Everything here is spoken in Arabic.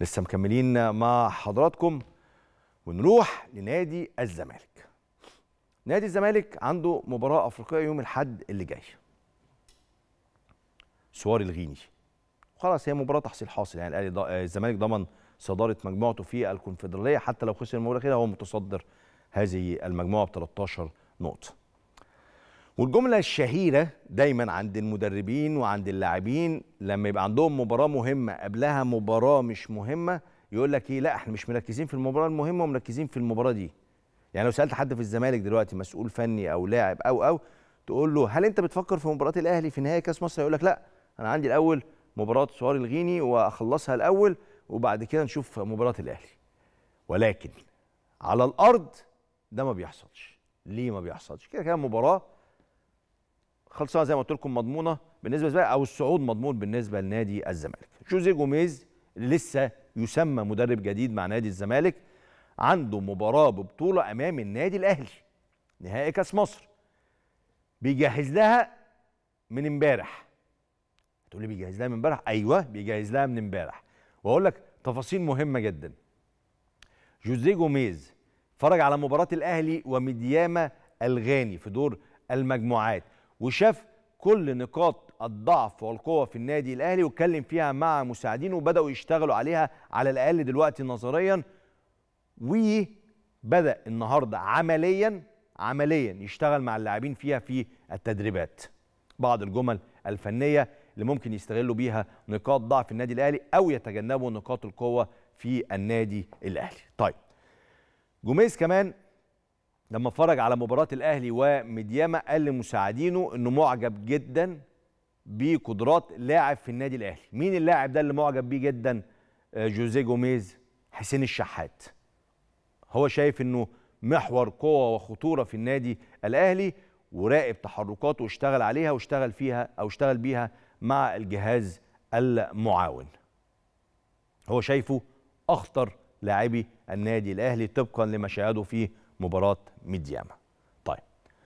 لسه مكملين مع حضراتكم ونروح لنادي الزمالك نادي الزمالك عنده مباراة أفريقية يوم الحد اللي جاي سواري الغيني خلاص هي مباراة تحصيل حاصل يعني الأهلي الزمالك ضمن صدارة مجموعته في الكونفدرالية حتى لو خسر المباراة الأخيرة هو متصدر هذه المجموعة ب 13 نقطة والجملة الشهيرة دايما عند المدربين وعند اللاعبين لما يبقى عندهم مباراة مهمة قبلها مباراة مش مهمة يقول لك ايه لا احنا مش مركزين في المباراة المهمة ومركزين في المباراة دي. يعني لو سألت حد في الزمالك دلوقتي مسؤول فني او لاعب او او تقول له هل انت بتفكر في مباراة الاهلي في نهائي كاس مصر؟ يقول لك لا انا عندي الاول مباراة سوار الغيني واخلصها الاول وبعد كده نشوف مباراة الاهلي. ولكن على الارض ده ما بيحصلش. ليه ما بيحصلش؟ كده كده مباراه خلصانه زي ما قلت لكم مضمونه بالنسبه بقى او الصعود مضمون بالنسبه لنادي الزمالك جوزيه جوميز لسه يسمى مدرب جديد مع نادي الزمالك عنده مباراه ببطوله امام النادي الاهلي نهائي كاس مصر بيجهز لها من امبارح تقول لي بيجهز لها من امبارح ايوه بيجهز لها من امبارح واقول لك تفاصيل مهمه جدا جوزيه جوميز اتفرج على مباراه الاهلي ومدياما الغاني في دور المجموعات وشاف كل نقاط الضعف والقوه في النادي الاهلي واتكلم فيها مع مساعدينه وبداوا يشتغلوا عليها على الاقل دلوقتي نظريا وبدا النهارده عمليا عمليا يشتغل مع اللاعبين فيها في التدريبات بعض الجمل الفنيه اللي ممكن يستغلوا بيها نقاط ضعف النادي الاهلي او يتجنبوا نقاط القوه في النادي الاهلي طيب جوميز كمان لما اتفرج على مباراه الاهلي ومدياما قال لمساعدينه انه معجب جدا بقدرات لاعب في النادي الاهلي مين اللاعب ده اللي معجب بيه جدا آه، جوزيه جوميز حسين الشحات هو شايف انه محور قوه وخطوره في النادي الاهلي وراقب تحركاته واشتغل عليها واشتغل فيها او اشتغل بيها مع الجهاز المعاون هو شايفه اخطر لاعبي النادي الاهلي طبقا لما شاهده في مباراه ميدياما